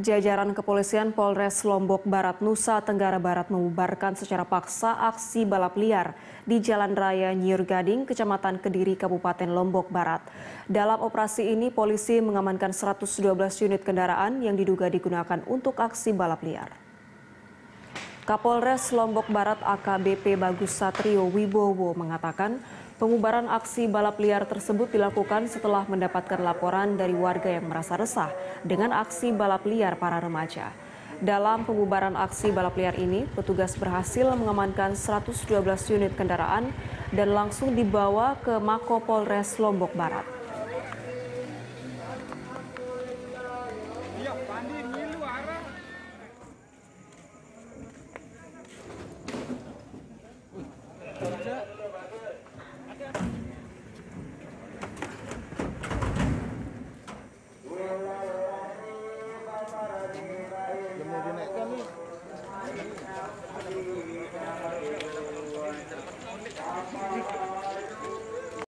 Jajaran kepolisian Polres Lombok Barat Nusa Tenggara Barat membubarkan secara paksa aksi balap liar di Jalan Raya Nyir Gading, Kecamatan Kediri, Kabupaten Lombok Barat. Dalam operasi ini, polisi mengamankan 112 unit kendaraan yang diduga digunakan untuk aksi balap liar. Kapolres Lombok Barat AKBP Bagus Satrio Wibowo mengatakan pengubaran aksi balap liar tersebut dilakukan setelah mendapatkan laporan dari warga yang merasa resah dengan aksi balap liar para remaja. Dalam pengubaran aksi balap liar ini, petugas berhasil mengamankan 112 unit kendaraan dan langsung dibawa ke Mako Polres Lombok Barat.